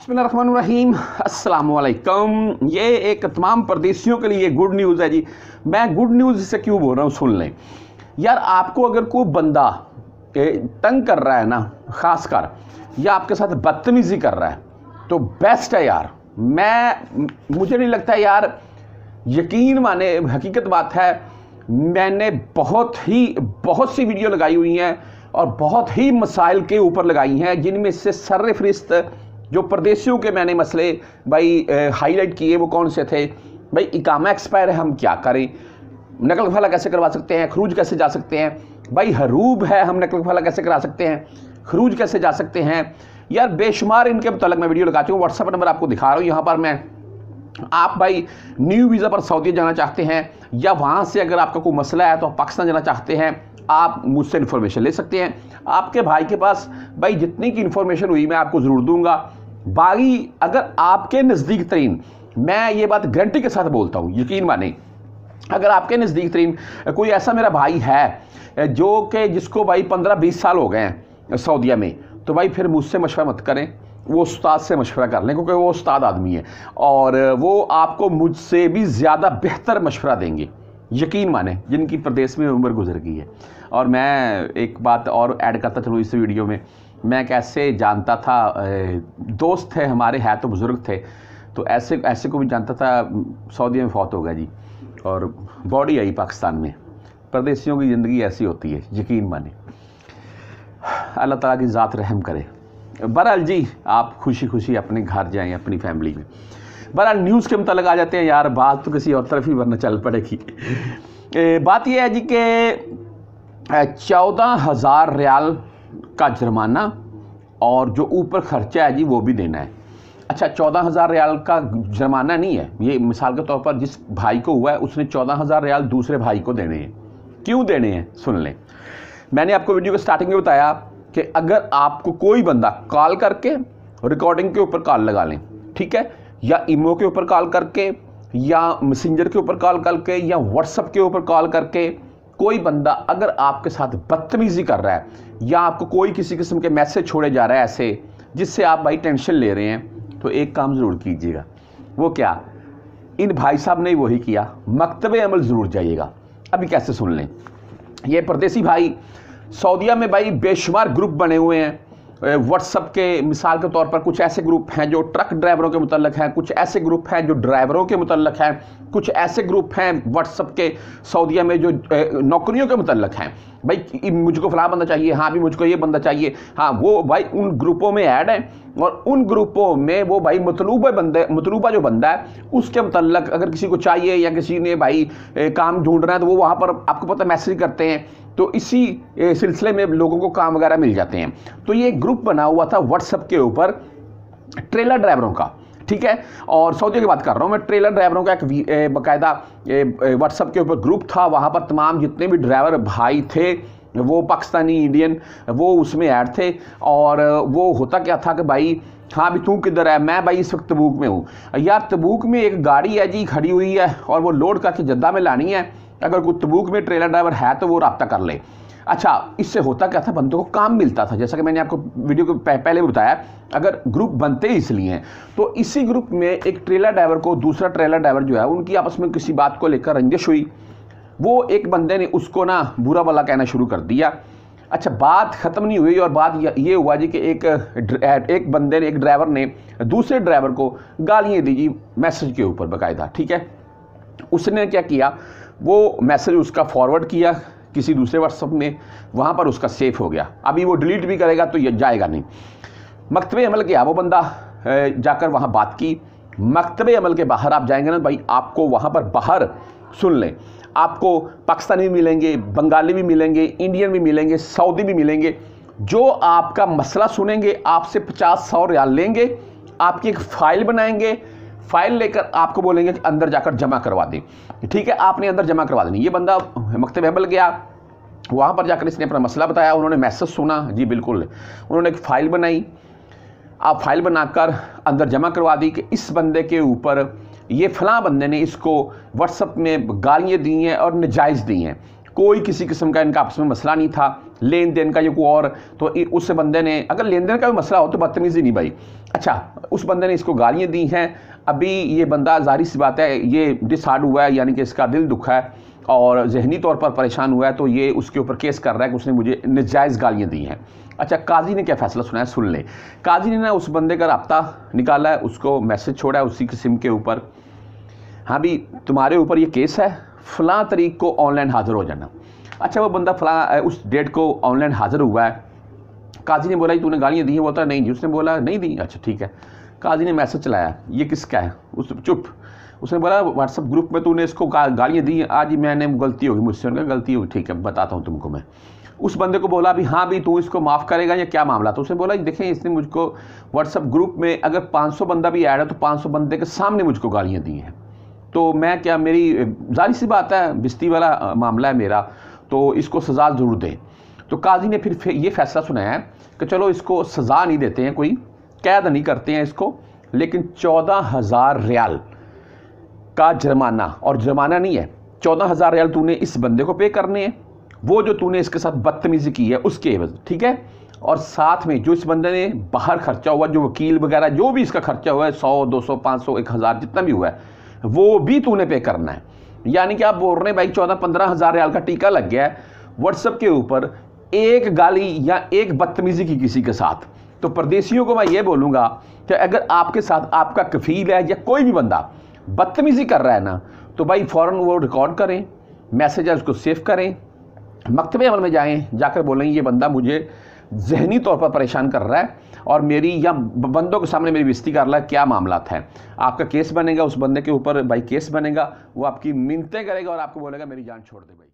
बसमीम अल्लाम ये एक तमाम परदेशियों के लिए गुड न्यूज़ है जी मैं गुड न्यूज़ से क्यों बोल रहा हूँ सुन लें यार आपको अगर कोई बंदा तंग कर रहा है ना ख़ास कर या आपके साथ बदतमीज़ी कर रहा है तो बेस्ट है यार मैं मुझे नहीं लगता यार यकीन माने हकीकत बात है मैंने बहुत ही बहुत सी वीडियो लगाई हुई हैं और बहुत ही मसाइल के ऊपर लगाई हैं जिनमें से सर फहरिस्त जो परदेशियों के मैंने मसले भाई हाईलाइट किए वो कौन से थे भाई इकामा एक्सपायर है हम क्या करें नकल फला कैसे करवा सकते हैं खरूज कैसे जा सकते हैं भाई हरूब है हम नकल फला कैसे करा सकते हैं खरूज कैसे जा सकते हैं यार बेशुमार इनके मतलब मैं वीडियो लगा चुका हूँ व्हाट्सअप नंबर आपको दिखा रहा हूँ यहाँ पर मैं आप भाई न्यू वीज़ा पर सऊदी जाना चाहते हैं या वहाँ से अगर आपका कोई मसला है तो आप पाकिस्तान जाना चाहते हैं आप मुझसे इन्फॉर्मेशन ले सकते हैं आपके भाई के पास भाई जितनी की इन्फॉर्मेशन हुई मैं आपको ज़रूर दूंगा बागी अगर आपके नज़दीक तरीन मैं ये बात गारंटी के साथ बोलता हूँ यकीन माने अगर आपके नज़दीक तरीन कोई ऐसा मेरा भाई है जो कि जिसको भाई पंद्रह बीस साल हो गए हैं सऊदिया में तो भाई फिर मुझसे मशवरा मत करें वो उस्ताद से मशवरा कर लें क्योंकि वो उस्ताद आदमी है और वो आपको मुझसे भी ज़्यादा बेहतर मशवरा देंगे यकीन माने जिनकी प्रदेश में उम्र गुजर गई है और मैं एक बात और ऐड करता चलूँ इस वीडियो में मैं कैसे जानता था दोस्त थे हमारे है तो बुज़ुर्ग थे तो ऐसे ऐसे को भी जानता था सऊदी में फौत हो गया जी और बॉडी आई पाकिस्तान में परदेसियों की ज़िंदगी ऐसी होती है यकीन माने अल्लाह ताला की ज़ात रहम करे बहरहाल जी आप खुशी खुशी अपने घर जाएं अपनी फैमिली में बहरहाल न्यूज़ के मतलब आ जाते हैं यार बात तो किसी और तरफ ही वरना चल पड़ेगी बात यह है जी कि चौदह हज़ार रियाल का जुर्माना और जो ऊपर खर्चा है जी वो भी देना है अच्छा चौदह हज़ार रियाल का जुर्माना नहीं है ये मिसाल के तौर पर जिस भाई को हुआ है उसने चौदह हज़ार रियाल दूसरे भाई को देने हैं क्यों देने हैं सुन लें मैंने आपको वीडियो के स्टार्टिंग में बताया कि अगर आपको कोई बंदा कॉल करके रिकॉर्डिंग के ऊपर कॉल लगा लें ठीक है या ईमो के ऊपर कॉल करके या मैसेंजर के ऊपर कॉल करके या व्हाट्सअप के ऊपर कॉल करके कोई बंदा अगर आपके साथ बदतमीजी कर रहा है या आपको कोई किसी किस्म के मैसेज छोड़े जा रहा है ऐसे जिससे आप भाई टेंशन ले रहे हैं तो एक काम ज़रूर कीजिएगा वो क्या इन भाई साहब ने वही किया मकतब अमल ज़रूर जाइएगा अभी कैसे सुन लें ये परदेसी भाई सऊदीया में भाई बेशुमार ग्रुप बने हुए हैं व्हाट्सअप के मिसाल के तौर पर कुछ ऐसे ग्रुप हैं जो ट्रक ड्राइवरों के मुतलक हैं कुछ ऐसे ग्रुप हैं जो ड्राइवरों के मुतलक हैं कुछ ऐसे ग्रुप हैं व्हाट्सअप के सऊदीया में जो नौकरियों के मुतलक हैं भाई मुझको फला बंदा चाहिए हाँ भी मुझको ये बंदा चाहिए हाँ वो भाई उन ग्रुपों में ऐड है और उन ग्रुपों में वो भाई मतलूब बंदे मतलूबा जो बंदा है उसके मतलब अगर किसी को चाहिए या किसी ने भाई काम ढूंढ रहा है तो वो वहाँ पर आपको पता मैसेज करते हैं तो इसी सिलसिले में लोगों को काम वगैरह मिल जाते हैं तो ये ग्रुप बना हुआ था व्हाट्सअप के ऊपर ट्रेलर ड्राइवरों का ठीक है और सऊदी की बात कर रहा हूँ मैं ट्रेलर ड्राइवरों का एक बाकायदा व्हाट्सअप के ऊपर ग्रुप था वहाँ पर तमाम जितने भी ड्राइवर भाई थे वो पाकिस्तानी इंडियन वो उसमें ऐड थे और वो होता क्या था कि भाई हाँ भी तू किधर है मैं भाई इस वक्त तबूक में हूँ यार तबूक में एक गाड़ी है जी खड़ी हुई है और वो लोड करके जद्दा में लानी है अगर कोई तबूक में ट्रेलर ड्राइवर है तो वो रबता कर ले अच्छा इससे होता क्या था बंदों को काम मिलता था जैसा कि मैंने आपको वीडियो को पहले भी बताया अगर ग्रुप बनते ही इसलिए हैं तो इसी ग्रुप में एक ट्रेलर ड्राइवर को दूसरा ट्रेलर ड्राइवर जो है उनकी आपस में किसी बात को लेकर रंजिश हुई वो एक बंदे ने उसको ना बुरा भला कहना शुरू कर दिया अच्छा बात ख़त्म नहीं हुई और बात ये हुआ जी कि एक एक बंदे ने एक ड्राइवर ने दूसरे ड्राइवर को गालियाँ दी जी मैसेज के ऊपर बाकायदा ठीक है उसने क्या किया वो मैसेज उसका फॉरवर्ड किया किसी दूसरे व्हाट्सअप में वहाँ पर उसका सेफ हो गया अभी वो डिलीट भी करेगा तो ये जाएगा नहीं मकतब अमल किया वो बंदा जाकर वहाँ बात की मकतब अमल के बाहर आप जाएंगे ना भाई आपको वहाँ पर बाहर सुन लें आपको पाकिस्तानी भी मिलेंगे बंगाली भी मिलेंगे इंडियन भी मिलेंगे सऊदी भी मिलेंगे जो आपका मसला सुनेंगे आपसे पचास सौ रियाल लेंगे आपकी एक फ़ाइल बनाएंगे फाइल लेकर आपको बोलेंगे कि अंदर जाकर जमा करवा दें ठीक है आपने अंदर जमा करवा देनी ये बंदा मकते बहबल गया वहाँ पर जाकर इसने अपना मसला बताया उन्होंने मैसेज सुना जी बिल्कुल उन्होंने एक फ़ाइल बनाई आप फाइल बनाकर अंदर जमा करवा दी कि इस बंदे के ऊपर ये फलां बंदे ने इसको व्हाट्सअप में गालियाँ दी हैं और नजायज़ दी हैं कोई किसी किस्म का इनका आपस में मसला नहीं था लेन देन का ये कोई और तो उस बंदे ने अगर लेन देन का भी मसला हो तो बदतमीज़ी नहीं भाई अच्छा उस बंदे ने इसको गालियाँ दी हैं अभी ये बंदा जाहिर सी बात है ये डिसहार्ड हुआ है यानी कि इसका दिल दुखा है और जहनी तौर पर परेशान हुआ है तो ये उसके ऊपर केस कर रहा है कि उसने मुझे नजायज़ गालियाँ दी हैं अच्छा काजी ने क्या फैसला सुनाया सुन लें काजी ने ना उस बंदे का रबता निकाला है उसको मैसेज छोड़ा है उसी किस्म के ऊपर हाँ भी तुम्हारे ऊपर ये केस है फ़ला तरीक को ऑनलाइन हाज़िर हो जाना अच्छा वो बंदा फला उस डेट को ऑनलाइन हाज़िर हुआ है काजी ने बोला कि तूने गालियाँ दी हैं बोलता नहीं जी उसने बोला नहीं दी अच्छा ठीक है काजी ने मैसेज चलाया ये किसका है उस चुप उसने बोला व्हाट्सअप ग्रुप में तूने इसको गालियाँ दी आज मैंने गलती होगी मुझसे उनका गलती होगी ठीक है बताता हूँ तुमको मैं उस बंदे को बोला अभी हाँ भी तू इसको माफ़ करेगा या क्या मामला तो उसने बोला देखें इसने मुझको व्हाट्सअप ग्रुप में अगर 500 बंदा भी ऐड है तो 500 बंदे के सामने मुझको गालियाँ दी हैं तो मैं क्या मेरी जारी सी बात है बिस्ती वाला मामला है मेरा तो इसको सज़ा ज़रूर दें तो काजी ने फिर ये फैसला सुनाया है कि चलो इसको सज़ा नहीं देते हैं कोई कैद नहीं करते हैं इसको लेकिन चौदह हज़ार रियाल का जुर्माना और जुर्माना नहीं है चौदह हज़ार रियाल तूने इस बंदे को पे करने हैं वो जो तूने इसके साथ बदतमीज़ी की है उसके एवज ठीक है और साथ में जो इस बंदे ने बाहर खर्चा हुआ जो वकील वगैरह जो भी इसका खर्चा हुआ है सौ दो सौ पाँच सौ एक हज़ार जितना भी हुआ है वो भी तूने पे करना है यानी कि आप बोल रहे हैं भाई चौदह पंद्रह हज़ार रियाल का टीका लग गया है व्हाट्सअप के ऊपर एक गाली या एक बदतमीजी की किसी के साथ तो परदेशियों को मैं ये बोलूँगा कि अगर आपके साथ आपका कफील है या कोई भी बंदा बदतमीजी कर रहा है ना तो भाई फ़ौर वो रिकॉर्ड करें मैसेज है उसको सेव करें मकतबे अमल में जाएँ जाकर बोलें ये बंदा मुझे जहनी तौर पर परेशान कर रहा है और मेरी या बंदों के सामने मेरी बिस्ती कर रहा है क्या मामला है आपका केस बनेगा उस बंदे के ऊपर भाई केस बनेगा वो आपकी मिनतें करेगा और आपको बोलेगा मेरी जान छोड़ दे भाई